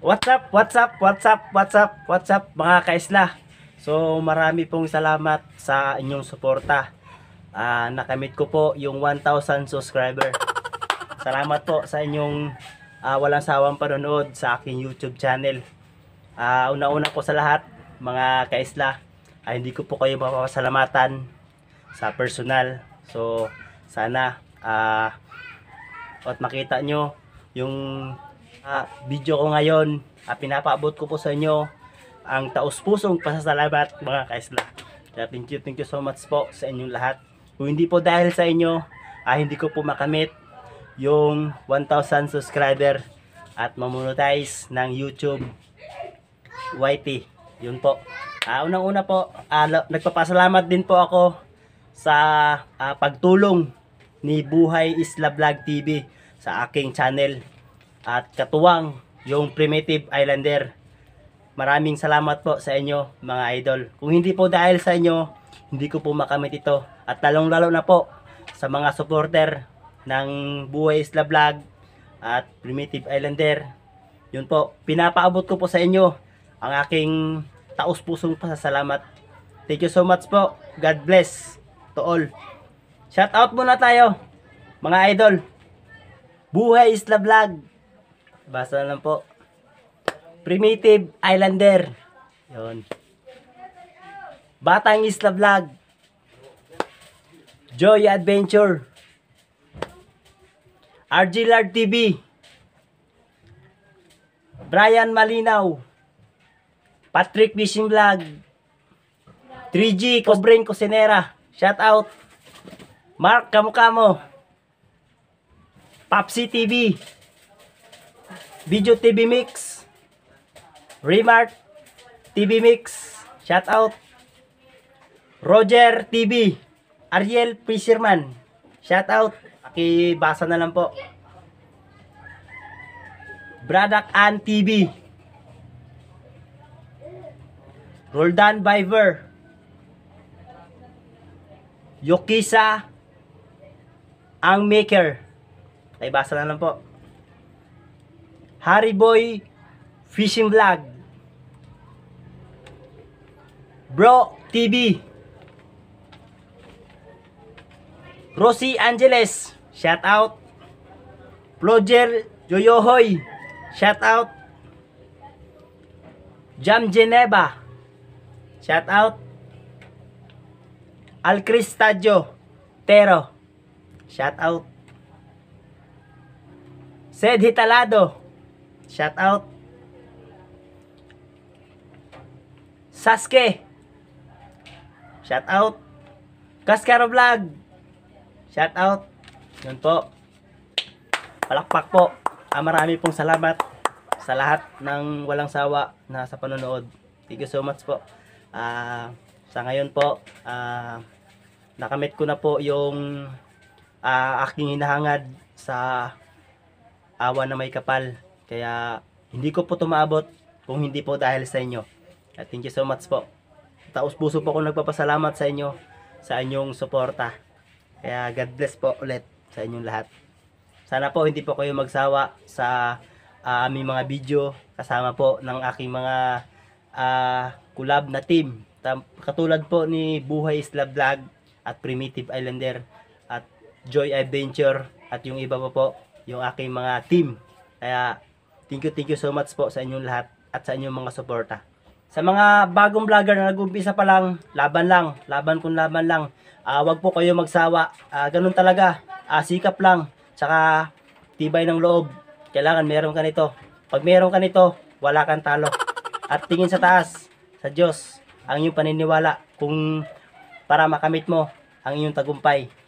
What's up, what's up, what's up, what's up, what's up mga kaisla. So marami pong salamat sa inyong suporta. Uh, nakamit ko po yung 1,000 subscriber. Salamat po sa inyong uh, walang sawang panonood sa akin YouTube channel. Uh, Una-una ko sa lahat mga kaisla, ay hindi ko po kayo mapapasalamatan sa personal. So sana uh, at makita nyo yung uh, video ko ngayon. Uh, pinapaabot ko po sa inyo ang taos pusong pasasalamat mga kaisla. thank you, thank you so much po sa inyong lahat. Kung hindi po dahil sa inyo, uh, hindi ko po makamit yung 1,000 subscriber at mamonetize ng YouTube YT. Yun po. Uh, Unang-una po, uh, nagpapasalamat din po ako sa uh, pagtulong ni Buhay Isla Vlog TV sa aking channel at katuwang yung primitive islander. Maraming salamat po sa inyo mga idol. Kung hindi po dahil sa inyo, hindi ko po makamit ito. At lalong lalo na po sa mga supporter ng Buhay Isla Vlog at Primitive Islander. Yun po, pinapaabot ko po sa inyo ang aking taus-pusong pasasalamat. Thank you so much po. God bless to all. Shout out muna tayo mga idol. Buhay Isla Vlog. Basta lang po. Primitive Islander. Yon. Batang Isla Vlog. Joy Adventure. RG TV. Brian Malinaw. Patrick Fishing Vlog. 3G Cobren Cosinera. Shout out. Mark Kamukamo. Papsi TV. Video TV Mix, Remark TV Mix, shout out. Roger TV, Ariel Fisherman, shout out. Pakibasa na lang po. Bradak Ann TV, Roldan Biver, Yokisa, ang maker. Ay, basa na lang po. Harry Boy Fishing Vlog Bro TV Rosie Angeles Shout out Roger Joyohoy Shout out Jam Geneva Shout out Alcristadio Tero Shout out Sed Hitalado Shout out. Sasuke. Shout out. Cascaro Vlog. Shout out. Yun po. Palakpak po. Ah, marami pong salamat sa lahat ng walang sawa na sa panonood. Thank you so much po. Ah, sa ngayon po, ah, nakamit ko na po yung ah, aking hinahangad sa awa na may kapal. Kaya hindi ko po tumaabot kung hindi po dahil sa inyo. At thank you so much po. Taos puso po ako nagpapasalamat sa inyo sa inyong suporta. Kaya God bless po ulit sa inyong lahat. Sana po hindi po kayo magsawa sa uh, aming mga video kasama po ng aking mga uh, collab na team. Katulad po ni Buhay Isla Vlog at Primitive Islander at Joy Adventure at yung iba pa po, po yung aking mga team. Kaya Thank you, thank you so much po sa inyong lahat at sa inyong mga suporta. Sa mga bagong vlogger na nag-umpisa pa lang, laban lang, laban kung laban lang. Uh, ah, wag po kayo magsawa. Uh, ganun talaga. Uh, sikap lang. Tsaka tibay ng loob. Kailangan meron ka nito. Pag meron ka nito, wala kang talo. At tingin sa taas, sa Diyos, ang iyong paniniwala kung para makamit mo ang iyong tagumpay.